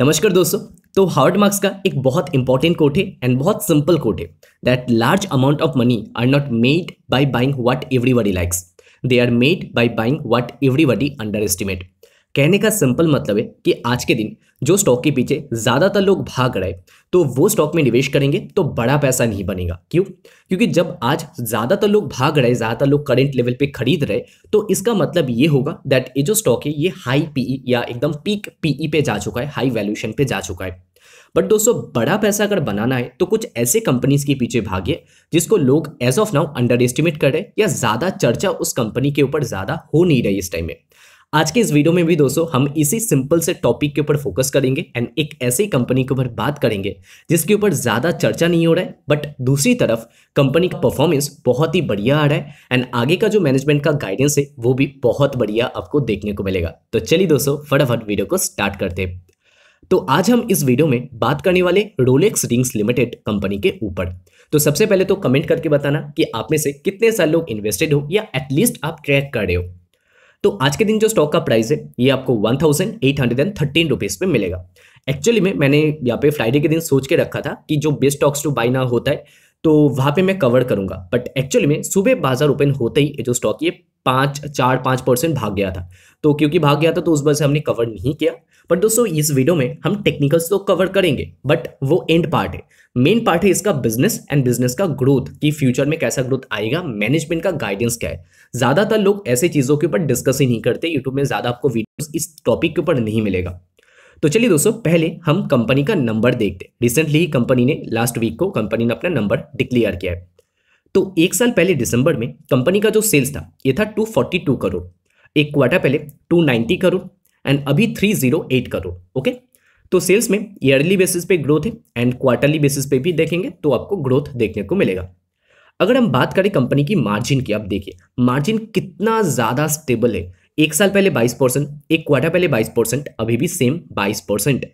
नमस्कार दोस्तों तो हार्ड मार्क्स का एक बहुत इंपॉर्टेंट कोट है एंड बहुत सिंपल कोट है that large amount of money are not made by buying what everybody likes they are made by buying what everybody underestimate कहने का सिंपल मतलब है कि आज के दिन जो स्टॉक के पीछे ज़्यादातर लोग भाग रहे तो वो स्टॉक में निवेश करेंगे तो बड़ा पैसा नहीं बनेगा क्यों क्योंकि जब आज ज़्यादातर लोग भाग रहे ज़्यादातर लोग करेंट लेवल पे खरीद रहे तो इसका मतलब ये होगा दैट ये जो स्टॉक है ये हाई पीई e या एकदम पीक पीई e पे जा चुका है हाई वैल्यूशन पे जा चुका है बट दोस्तों बड़ा पैसा अगर बनाना है तो कुछ ऐसे कंपनीज के पीछे भागिए जिसको लोग as of now underestimate कर रहे या ज़्यादा चर्चा उस कंपनी के ऊपर ज़्यादा हो नहीं रही इस टाइम में आज के इस वीडियो में भी दोस्तों हम इसी सिंपल से टॉपिक के ऊपर फोकस करेंगे एंड एक ऐसी कंपनी के ऊपर बात करेंगे जिसके ऊपर ज़्यादा चर्चा नहीं हो रहा है बट दूसरी तरफ कंपनी का परफॉर्मेंस बहुत ही बढ़िया आ रहा है एंड आगे का जो मैनेजमेंट का गाइडेंस है वो भी बहुत बढ़िया आपको देखने को मिलेगा तो चलिए दोस्तों फटाफट वीडियो को स्टार्ट करते हैं तो आज हम इस वीडियो में बात करने वाले रोलेक्स रिंग्स लिमिटेड कंपनी के ऊपर तो सबसे पहले तो कमेंट करके बताना कि आप में से कितने सारे लोग इन्वेस्टेड हो या एटलीस्ट आप ट्रैक कर रहे हो तो आज के दिन जो स्टॉक का प्राइस है ये आपको one thousand eight hundred and thirteen rupees पे मिलेगा एक्चुअली में मैंने यहाँ पे फ्राइडे के दिन सोच के रखा था कि जो बेस्ट स्टॉक्स टू बाई ना होता है तो वहां पे मैं कवर करूंगा बट एक्चुअली में सुबह बाजार ओपन होते ही जो स्टॉक ये पाँच चार पाँच परसेंट भाग गया था तो क्योंकि भाग गया था तो उस वजह से हमने कवर नहीं किया पर दोस्तों इस वीडियो में हम टेक्निकल्स तो कवर करेंगे बट वो एंड पार्ट है मेन पार्ट है इसका बिजनेस एंड बिजनेस का ग्रोथ कि फ्यूचर में कैसा ग्रोथ आएगा मैनेजमेंट का गाइडेंस क्या है ज़्यादातर लोग ऐसे चीज़ों के ऊपर डिस्कस ही नहीं करते यूट्यूब में ज़्यादा आपको वीडियोस इस टॉपिक के ऊपर नहीं मिलेगा तो चलिए दोस्तों पहले हम कंपनी का नंबर देखते रिसेंटली ही कंपनी ने लास्ट वीक को कंपनी ने अपना नंबर डिक्लेयर किया है तो एक साल पहले दिसंबर में कंपनी का जो सेल्स था ये था 242 करोड़ एक क्वार्टर पहले 290 करोड़ एंड अभी three zero eight crore okay तो सेल्स में ईयरली बेसिस पे ग्रोथ है एंड क्वार्टरली बेसिस पे भी देखेंगे तो आपको ग्रोथ देखने को मिलेगा अगर हम बात करें कंपनी की मार्जिन की आप देखिए मार्जिन कितना ज़्यादा स्टेबल है एक साल पहले 22 परसेंट एक क्वार्टर पहले 22 परसेंट अभी भी सेम 22 परसेंट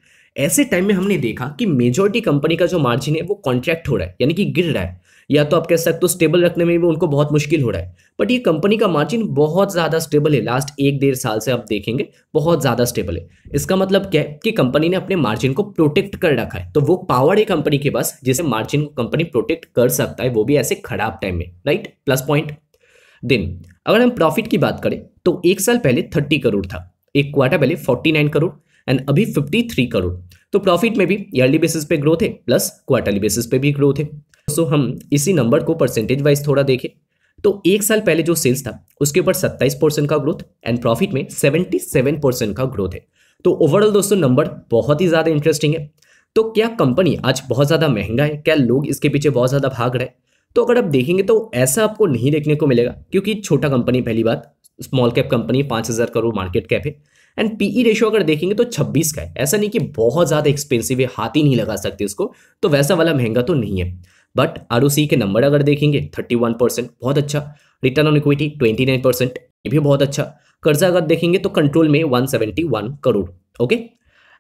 ऐसे टाइम में हमने देखा कि मेजोरिटी कंपनी का जो मार्जिन है वो कॉन्ट्रैक्ट हो रहा है यानी कि गिर रहा है या तो आप कह सकते हो स्टेबल रखने में भी उनको बहुत मुश्किल हो रहा है बट ये कंपनी का मार्जिन बहुत ज़्यादा स्टेबल है लास्ट एक डेढ़ साल से आप देखेंगे बहुत ज़्यादा स्टेबल है इसका मतलब क्या है कि कंपनी ने अपने मार्जिन को प्रोटेक्ट कर रखा है तो वो पावर है कंपनी के पास जिसे मार्जिन कंपनी प्रोटेक्ट कर सकता है वो भी ऐसे खराब टाइम में राइट प्लस पॉइंट देन अगर हम प्रॉफिट की बात करें तो एक साल पहले थर्टी करोड़ था एक क्वार्टर पहले फोर्टी नाइन करोड़ एंड अभी 53 करोड़ तो प्रॉफिट में भी ईयरली बेसिस पे ग्रोथ है प्लस क्वार्टरली बेसिस पे भी ग्रोथ है सो हम इसी नंबर को परसेंटेज वाइज थोड़ा देखें तो एक साल पहले जो सेल्स था उसके ऊपर 27 परसेंट का ग्रोथ एंड प्रॉफिट में 77 परसेंट का ग्रोथ है तो ओवरऑल दोस्तों नंबर बहुत ही ज़्यादा इंटरेस्टिंग है तो क्या कंपनी आज बहुत ज़्यादा महंगा है क्या लोग इसके पीछे बहुत ज़्यादा भाग रहे तो अगर आप देखेंगे तो ऐसा आपको नहीं देखने को मिलेगा क्योंकि छोटा कंपनी पहली बात स्मॉल कैप कंपनी पाँच हज़ार करोड़ मार्केट कैप है एंड पीई रेशियो अगर देखेंगे तो 26 का है ऐसा नहीं कि बहुत ज़्यादा एक्सपेंसिव है हाथ ही नहीं लगा सकते उसको तो वैसा वाला महंगा तो नहीं है बट आर के नंबर अगर देखेंगे 31 परसेंट बहुत अच्छा रिटर्न ऑन इक्विटी 29 परसेंट ये भी बहुत अच्छा कर्जा अगर देखेंगे तो कंट्रोल में 171 करोड़ ओके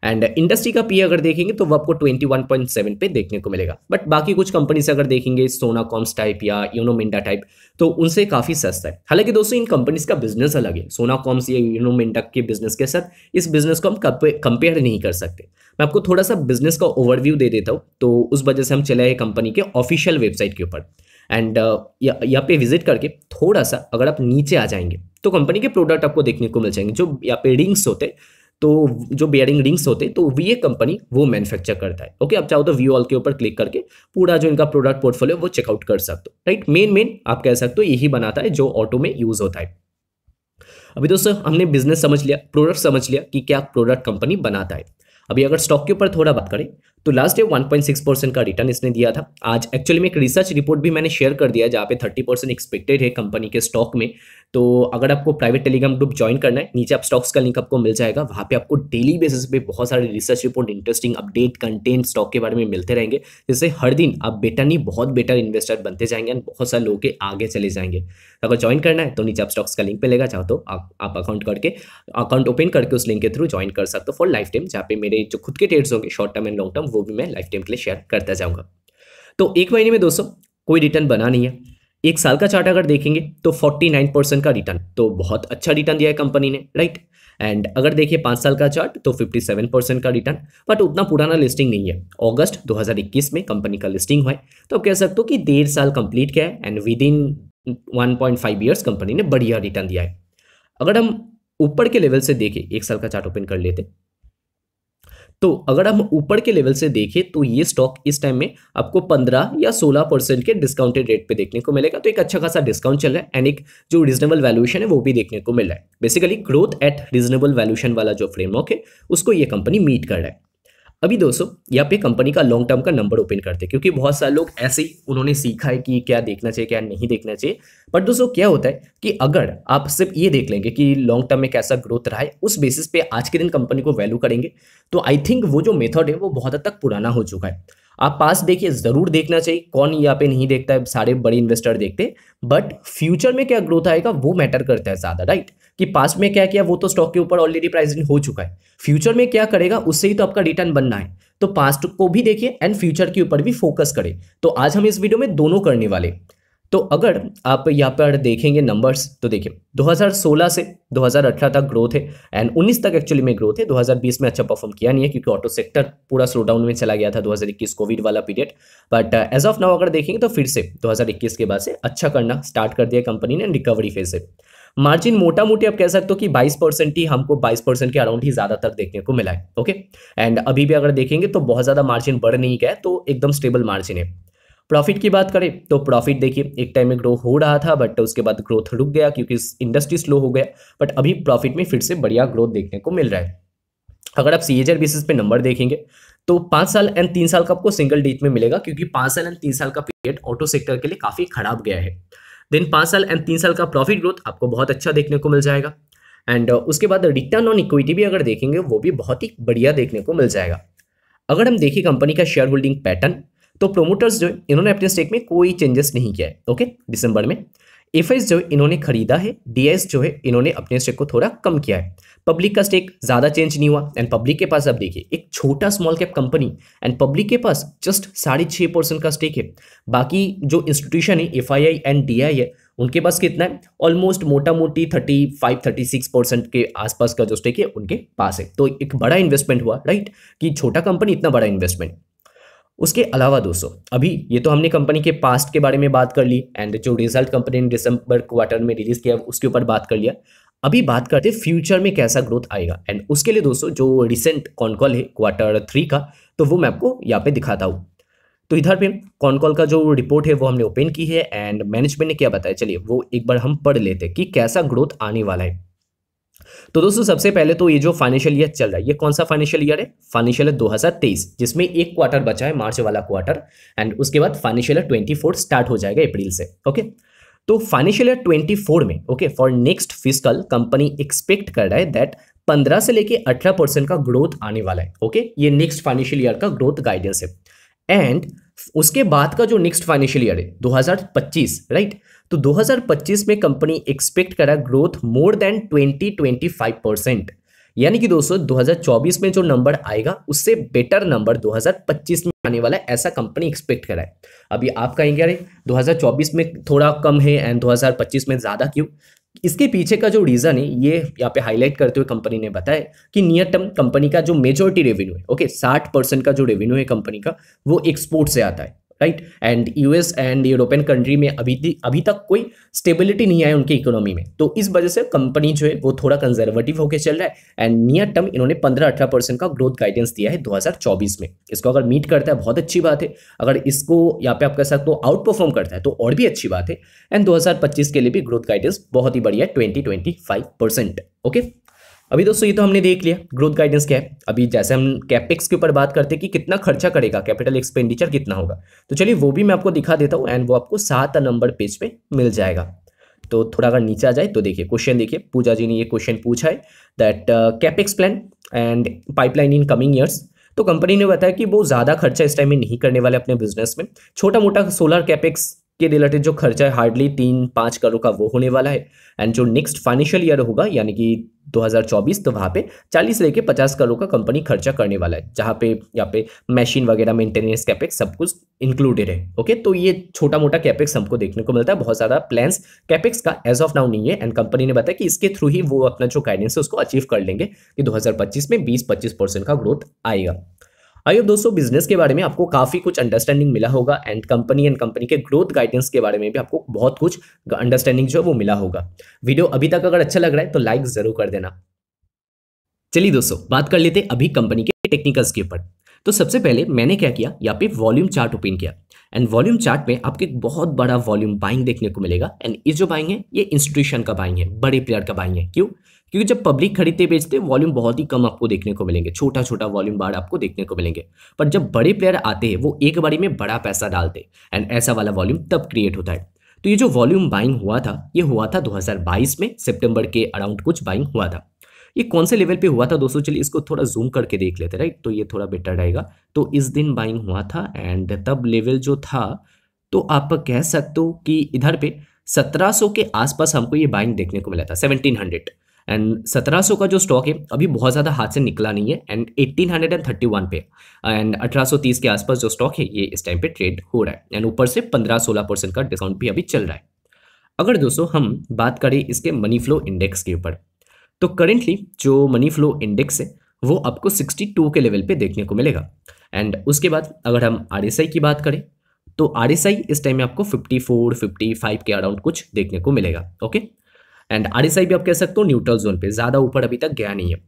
एंड इंडस्ट्री का पी अगर देखेंगे तो वो आपको 21.7 पे देखने को मिलेगा बट बाकी कुछ कंपनीज अगर देखेंगे सोना कॉम्स टाइप या यूनो मिंडा टाइप तो उनसे काफ़ी सस्ता है हालांकि दोस्तों इन कंपनीज का बिजनेस अलग है सोना कॉम्स या यूनो मिंडा के बिजनेस के साथ इस बिजनेस को हम कंपेयर नहीं कर सकते मैं आपको थोड़ा सा बिजनेस का ओवरव्यू दे देता हूँ तो उस वजह से हम चले आए कंपनी के ऑफिशियल वेबसाइट के ऊपर एंड uh, यहाँ पे विजिट करके थोड़ा सा अगर आप नीचे आ जाएंगे तो कंपनी के प्रोडक्ट आपको देखने को मिल जाएंगे जो यहाँ पे रिंग्स होते हैं तो जो बेयरिंग रिंग्स होते हैं तो वी कंपनी वो मैन्युफैक्चर करता है ओके आप चाहो तो वी ऑल के ऊपर क्लिक करके पूरा जो इनका प्रोडक्ट पोर्टफोलियो वो चेकआउट कर सकते हो राइट मेन मेन आप कह सकते हो यही बनाता है जो ऑटो में यूज होता है अभी दोस्तों हमने बिजनेस समझ लिया प्रोडक्ट समझ लिया कि क्या प्रोडक्ट कंपनी बनाता है अभी अगर स्टॉक के ऊपर थोड़ा बात करें तो लास्ट ईयर 1.6 परसेंट का रिटर्न इसने दिया था आज एक्चुअली में एक रिसर्च रिपोर्ट भी मैंने शेयर कर दिया जहाँ पे 30 परसेंट एक्सपेक्टेड है कंपनी के स्टॉक में तो अगर आपको प्राइवेट टेलीग्राम ग्रुप ज्वाइन करना है नीचे आप स्टॉक्स का लिंक आपको मिल जाएगा वहाँ पे आपको डेली बेसिस पे बहुत सारे research report interesting update content stock के बारे में मिलते रहेंगे जिससे हर दिन आप बेटर नहीं बहुत बेटर इन्वेस्टर बनते जाएंगे बहुत सारे लोग के आगे चले जाएंगे अगर ज्वाइन करना है तो नीचे आप स्टॉक्स का लिंक पर लेगा चाहो तो आप अकाउंट करके अकाउंट ओपन करके उस लिंक के थ्रू ज्वाइन कर सकते हो फॉर लाइफ टाइम जहाँ पे मेरे जो खुद के ट्रेड्स होंगे short term and long term वो भी मैं लाइफ टाइम के लिए शेयर करता जाऊंगा तो एक महीने में दोस्तों कोई रिटर्न बना नहीं है एक साल का चार्ट अगर देखेंगे तो 49 परसेंट का रिटर्न तो बहुत अच्छा रिटर्न दिया है कंपनी ने राइट एंड अगर देखिए पाँच साल का चार्ट तो 57 परसेंट का रिटर्न बट उतना पुराना लिस्टिंग नहीं है अगस्त 2021 में कंपनी का लिस्टिंग हुआ है तो आप कह सकते हो कि डेढ़ साल कंप्लीट किया है and within one point five years company ने बढ़िया रिटर्न दिया है अगर हम ऊपर के लेवल से देखें एक साल का चार्ट ओपन कर लेते तो अगर हम ऊपर के लेवल से देखें तो ये स्टॉक इस टाइम में आपको 15 या 16 परसेंट के डिस्काउंटेड रेट पे देखने को मिलेगा तो एक अच्छा खासा डिस्काउंट चल रहा है एंड एक जो रीजनेबल वैल्यूएशन है वो भी देखने को मिल रहा है basically growth at reasonable valuation वाला जो फ्रेमवर्क है उसको ये कंपनी मीट कर रहा है अभी दोस्तों यहाँ पे कंपनी का लॉन्ग टर्म का नंबर ओपन करते हैं क्योंकि बहुत सारे लोग ऐसे ही उन्होंने सीखा है कि क्या देखना चाहिए क्या नहीं देखना चाहिए बट दोस्तों क्या होता है कि अगर आप सिर्फ ये देख लेंगे कि लॉन्ग टर्म में कैसा ग्रोथ रहा है उस बेसिस पे आज के दिन कंपनी को वैल्यू करेंगे तो आई थिंक वो जो मेथड है वो बहुत हद तक पुराना हो चुका है आप पास देखिए ज़रूर देखना चाहिए कौन यहाँ पे नहीं देखता है सारे बड़े इन्वेस्टर देखते बट फ्यूचर में क्या ग्रोथ आएगा वो मैटर करता है ज़्यादा राइट कि पास्ट में क्या किया वो तो स्टॉक के ऊपर ऑलरेडी प्राइस हो चुका है फ्यूचर में क्या करेगा उससे ही तो आपका रिटर्न बनना है तो पास्ट को भी देखिए एंड फ्यूचर के ऊपर भी फोकस करें तो आज हम इस वीडियो में दोनों करने वाले तो अगर आप यहाँ पर देखेंगे नंबर्स तो देखिए 2016 से 2018 तक ग्रोथ है एंड 19 तक एक्चुअली में ग्रोथ है 2020 में अच्छा परफॉर्म किया नहीं है क्योंकि ऑटो सेक्टर पूरा स्लो डाउन में चला गया था 2021 कोविड वाला period but as of now अगर देखेंगे तो फिर से 2021 के बाद से अच्छा करना स्टार्ट कर दिया कंपनी ने रिकवरी फेज से मार्जिन मोटा मोटी आप कह सकते हो कि 22 परसेंट ही हमको 22 परसेंट के अराउंड ही ज़्यादातर देखने को मिला है ओके एंड अभी भी अगर देखेंगे तो बहुत ज़्यादा मार्जिन बढ़ नहीं गया तो एकदम स्टेबल मार्जिन है प्रॉफिट की बात करें तो प्रॉफिट देखिए एक टाइम में ग्रो हो रहा था बट उसके बाद ग्रोथ रुक गया क्योंकि इंडस्ट्री स्लो हो गया बट अभी प्रॉफिट में फिर से बढ़िया ग्रोथ देखने को मिल रहा है अगर आप सीएजर बेसिस पे नंबर देखेंगे तो पाँच साल एंड तीन साल का आपको सिंगल डिजिट में मिलेगा क्योंकि पाँच साल एंड तीन साल का पीरियड ऑटो सेक्टर के लिए काफ़ी खराब गया है देन पाँच साल एंड तीन साल का प्रॉफिट ग्रोथ आपको बहुत अच्छा देखने को मिल जाएगा एंड uh, उसके बाद रिटर्न ऑन इक्विटी भी अगर देखेंगे वो भी बहुत ही बढ़िया देखने को मिल जाएगा अगर हम देखें कंपनी का शेयर होल्डिंग पैटर्न तो प्रोमोटर्स जो इन्होंने अपने स्टेक में कोई चेंजेस नहीं किया है ओके दिसंबर में एफ जो इन्होंने खरीदा है डी जो है इन्होंने अपने स्टेक को थोड़ा कम किया है पब्लिक का स्टेक ज़्यादा चेंज नहीं हुआ एंड पब्लिक के पास अब देखिए एक छोटा small cap company and public के पास जस्ट साढ़े छः परसेंट का स्टेक है बाकी जो इंस्टीट्यूशन है एफ एंड डी है उनके पास कितना है ऑलमोस्ट मोटा मोटी thirty five thirty six percent के आसपास का जो स्टेक है उनके पास है तो एक बड़ा इन्वेस्टमेंट हुआ राइट कि छोटा कंपनी इतना बड़ा इन्वेस्टमेंट उसके अलावा दोस्तों अभी ये तो हमने कंपनी के पास्ट के बारे में बात कर ली एंड जो रिजल्ट कंपनी ने दिसंबर क्वार्टर में रिलीज किया उसके ऊपर बात कर लिया अभी बात करते फ्यूचर में कैसा ग्रोथ आएगा एंड उसके लिए दोस्तों जो रिसेंट कॉनकॉल है क्वार्टर थ्री का तो वो मैं आपको यहाँ पे दिखाता हूँ तो इधर पे कॉनकॉल का जो रिपोर्ट है वो हमने ओपन की है एंड मैनेजमेंट ने क्या बताया चलिए वो एक बार हम पढ़ लेते हैं कि कैसा ग्रोथ आने वाला है तो दोस्तों सबसे पहले तो ये जो फाइनेंशियल ईयर चल रहा है ये कौन सा फाइनेंशियल ईयर है फाइनेंशियल है 2023 जिसमें एक क्वार्टर बचा है मार्च वाला क्वार्टर एंड उसके बाद फाइनेंशियल ईयर 24 स्टार्ट हो जाएगा अप्रैल से ओके तो फाइनेंशियल ईयर 24 में okay for next physical company expect कर रहा है दैट पंद्रह से लेके अठारह परसेंट का ग्रोथ आने वाला है ओके ये नेक्स्ट फाइनेंशियल ईयर का ग्रोथ गाइडेंस है एंड उसके बाद का जो नेक्स्ट फाइनेंशियल ईयर है 2025 राइट right? तो 2025 में कंपनी एक्सपेक्ट करा ग्रोथ मोर देन 20 25 परसेंट यानी कि दोस्तों 2024 में जो नंबर आएगा उससे बेटर नंबर 2025 में आने वाला ऐसा कंपनी एक्सपेक्ट करा है अभी आप कहेंगे अरे 2024 में थोड़ा कम है एंड 2025 में ज़्यादा क्यों इसके पीछे का जो रीज़न है ये यहाँ पे हाईलाइट करते हुए कंपनी ने बताया कि नियर टर्म कंपनी का जो मेजोरिटी रेवेन्यू है ओके साठ परसेंट का जो रेवेन्यू है कंपनी का वो एक्सपोर्ट से आता है right and US and European country में अभी अभी तक कोई स्टेबिलिटी नहीं आई उनकी इकोनॉमी में तो इस वजह से कंपनी जो है वो थोड़ा कंजर्वेटिव होकर चल रहा है एंड नियर टर्म इन्होंने पंद्रह अठारह परसेंट का ग्रोथ गाइडेंस दिया है दो हजार चौबीस में इसको अगर मीट करता है बहुत अच्छी बात है अगर इसको यहाँ पे आप कह सकते हो आउट परफॉर्म करता है तो और भी अच्छी बात है एंड दो हजार पच्चीस के लिए भी ग्रोथ गाइडेंस बहुत ही बढ़िया twenty twenty five percent okay अभी दोस्तों ये तो हमने देख लिया ग्रोथ गाइडेंस क्या है अभी जैसे हम कैपेक्स के ऊपर बात करते हैं कि कितना खर्चा करेगा कैपिटल एक्सपेंडिचर कितना होगा तो चलिए वो भी मैं आपको दिखा देता हूँ एंड वो आपको सात नंबर पेज पे मिल जाएगा तो थोड़ा अगर नीचे आ जाए तो देखिए क्वेश्चन देखिए पूजा जी ने ये क्वेश्चन पूछा है that capex plan and pipeline in coming years तो कंपनी ने बताया कि वो ज़्यादा खर्चा इस टाइम में नहीं करने वाले अपने बिजनेस में छोटा मोटा सोलर कैपेक्स के रिलेटेड जो खर्चा है हार्डली तीन पाँच करोड़ का वो होने वाला है एंड जो नेक्स्ट फाइनेंशियल ईयर होगा यानी कि 2024 तो वहाँ पे 40 लेके 50 करोड़ का कंपनी खर्चा करने वाला है जहाँ पे यहाँ पे मशीन वगैरह मेंटेनेंस कैपेक्स सब कुछ इंक्लूडेड है ओके तो ये छोटा मोटा कैपेक्स हमको देखने को मिलता है बहुत ज़्यादा प्लान्स कैपेक्स का एज ऑफ नाउ नहीं है एंड कंपनी ने बताया कि इसके थ्रू ही वो अपना जो गाइडेंस है उसको अचीव कर लेंगे कि दो में बीस पच्चीस का ग्रोथ आएगा आई हाँ, होप दोस्तों बिजनेस के बारे में आपको काफ़ी कुछ अंडरस्टैंडिंग मिला होगा एंड कंपनी एंड कंपनी के ग्रोथ गाइडेंस के बारे में भी आपको बहुत कुछ अंडरस्टैंडिंग जो है वो मिला होगा वीडियो अभी तक अगर अच्छा लग रहा है तो लाइक ज़रूर कर देना चलिए दोस्तों बात कर लेते अभी कंपनी के टेक्निकल्स के ऊपर तो सबसे पहले मैंने क्या किया यहाँ पे वॉल्यूम चार्ट ओपन किया एंड वॉल्यूम चार्ट में आपके एक बहुत बड़ा वॉल्यूम बाइंग देखने को मिलेगा एंड ये जो बाइंग है ये इंस्टीट्यूशन का बाइंग है बड़े प्लेयर का बाइंग है क्यों क्योंकि जब पब्लिक खरीदते बेचते वॉल्यूम बहुत ही कम आपको देखने को मिलेंगे छोटा छोटा वॉल्यूम बार आपको देखने को मिलेंगे पर जब बड़े प्लेयर आते हैं वो एक बारी में बड़ा पैसा डालते एंड ऐसा वाला वॉल्यूम तब क्रिएट होता है तो ये जो वॉल्यूम बाइंग हुआ था ये हुआ था 2022 में सितंबर के अराउंड कुछ बाइंग हुआ था ये कौन से लेवल पे हुआ था दोस्तों चलिए इसको थोड़ा जूम करके देख लेते राइट तो ये थोड़ा बेटर रहेगा तो इस दिन बाइंग हुआ था एंड तब लेवल जो था तो आप कह सकते हो कि इधर पे 1700 के आसपास हमको ये बाइंग देखने को मिला था 1700 एंड 1700 का जो स्टॉक है अभी बहुत ज़्यादा हाथ से निकला नहीं है एंड 1831 पे एंड 1830 के आसपास जो स्टॉक है ये इस टाइम पे ट्रेड हो रहा है एंड ऊपर से 15-16 परसेंट का डिस्काउंट भी अभी चल रहा है अगर दोस्तों हम बात करें इसके मनी फ्लो इंडेक्स के ऊपर तो करेंटली जो मनी फ्लो इंडेक्स है वो आपको टू के लेवल पे देखने को मिलेगा एंड उसके बाद अगर हम आर की बात करें तो आर इस टाइम में आपको फिफ्टी फाइव के अराउंड कुछ देखने को मिलेगा ओके एंड आरएसआई भी आप कह सकते हो न्यूट्रल जोन पे ज़्यादा ऊपर अभी तक गया नहीं है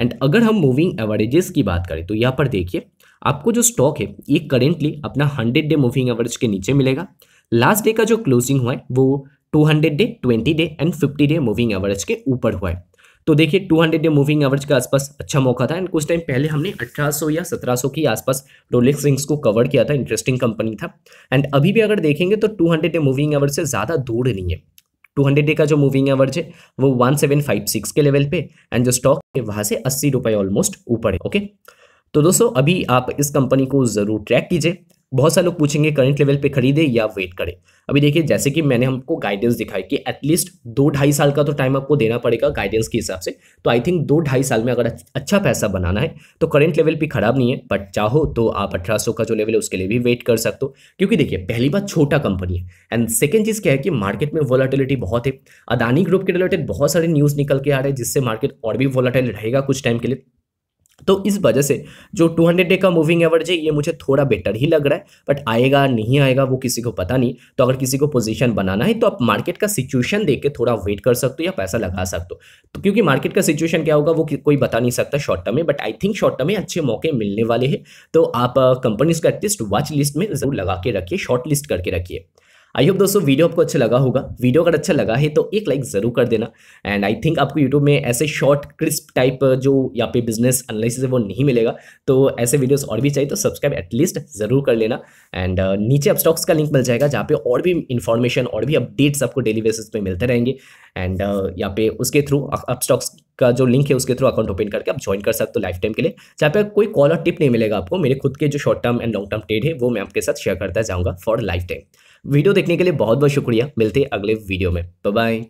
एंड अगर हम मूविंग एवरेजेस की बात करें तो यहाँ पर देखिए आपको जो स्टॉक है ये करेंटली अपना हंड्रेड डे मूविंग एवरेज के नीचे मिलेगा लास्ट डे का जो क्लोजिंग हुआ है वो two day twenty day and fifty day moving average के ऊपर हुआ है तो देखिए 200 डे मूविंग एवरेज के आसपास अच्छा मौका था एंड कुछ टाइम पहले हमने 1800 या 1700 के आसपास रोलेक्स रिंग्स को कवर किया था इंटरेस्टिंग कंपनी था एंड अभी भी अगर देखेंगे तो 200 डे मूविंग एवरेज से ज़्यादा दूर नहीं है हंड्रेड डे का जो मूविंग एवरेज है वो सिक्स के लेवल पे एंड जो स्टॉक है वहाँ से अस्सी रुपए ऑलमोस्ट ऊपर है ओके तो दोस्तों अभी आप इस कंपनी को ज़रूर ट्रैक कीजिए बहुत सारे लोग पूछेंगे करंट लेवल पे खरीदे या वेट करें अभी देखिए जैसे कि मैंने हमको गाइडेंस दिखाई कि एटलीस्ट दो ढाई साल का तो टाइम आपको देना पड़ेगा गाइडेंस के हिसाब से तो आई थिंक दो ढाई साल में अगर अच्छा पैसा बनाना है तो करंट लेवल पे खराब नहीं है बट चाहो तो आप अठारह का जो लेवल है उसके लिए भी वेट कर सकते हो क्योंकि देखिए पहली बात छोटा कंपनी है एंड सेकेंड चीज़ क्या है कि मार्केट में वॉलाटिलिटी बहुत है अदानी ग्रुप के रिलेटेड बहुत सारे न्यूज़ निकल के आ रहे हैं जिससे मार्केट और भी वॉलाटाइल रहेगा कुछ टाइम के लिए तो इस वजह से जो 200 डे का मूविंग एवरेज है ये मुझे थोड़ा बेटर ही लग रहा है बट आएगा नहीं आएगा वो किसी को पता नहीं तो अगर किसी को पोजीशन बनाना है तो आप मार्केट का सिचुएशन देख के थोड़ा वेट कर सकते हो या पैसा लगा सकते हो तो क्योंकि मार्केट का सिचुएशन क्या होगा वो कोई बता नहीं सकता शॉर्ट टर्म में but I think short term में अच्छे मौके मिलने वाले हैं तो आप कंपनीज uh, का एटलीस्ट वॉच लिस्ट में जरूर लगा के रखिए शॉर्ट लिस्ट करके रखिए आई होप दोस्तों वीडियो आपको अच्छा लगा होगा वीडियो अगर अच्छा लगा है तो एक लाइक ज़रूर कर देना एंड आई थिंक आपको यूट्यूब में ऐसे शॉर्ट क्रिस्प टाइप जो यहाँ पे बिजनेस एनालिसिस है वो नहीं मिलेगा तो ऐसे वीडियोस और भी चाहिए तो सब्सक्राइब एटलीस्ट ज़रूर कर लेना एंड uh, नीचे अब स्टॉक्स का लिंक मिल जाएगा जहाँ पे और भी इन्फॉर्मेशन और भी अपडेट्स आपको डेली बेसिस पे मिलते रहेंगे एंड uh, यहाँ पे उसके थ्रू आप स्टॉक्स का जो लिंक है उसके थ्रू अकाउंट ओपन करके आप ज्वाइन कर सकते हो लाइफ टाइम के लिए जहाँ पे कोई कॉल और टिप नहीं मिलेगा आपको मेरे खुद के जो short term and long term trade है वो मैं आपके साथ शेयर करता जाऊँगा फॉर लाइफ टाइम वीडियो देखने के लिए बहुत बहुत शुक्रिया मिलते हैं अगले वीडियो में बाय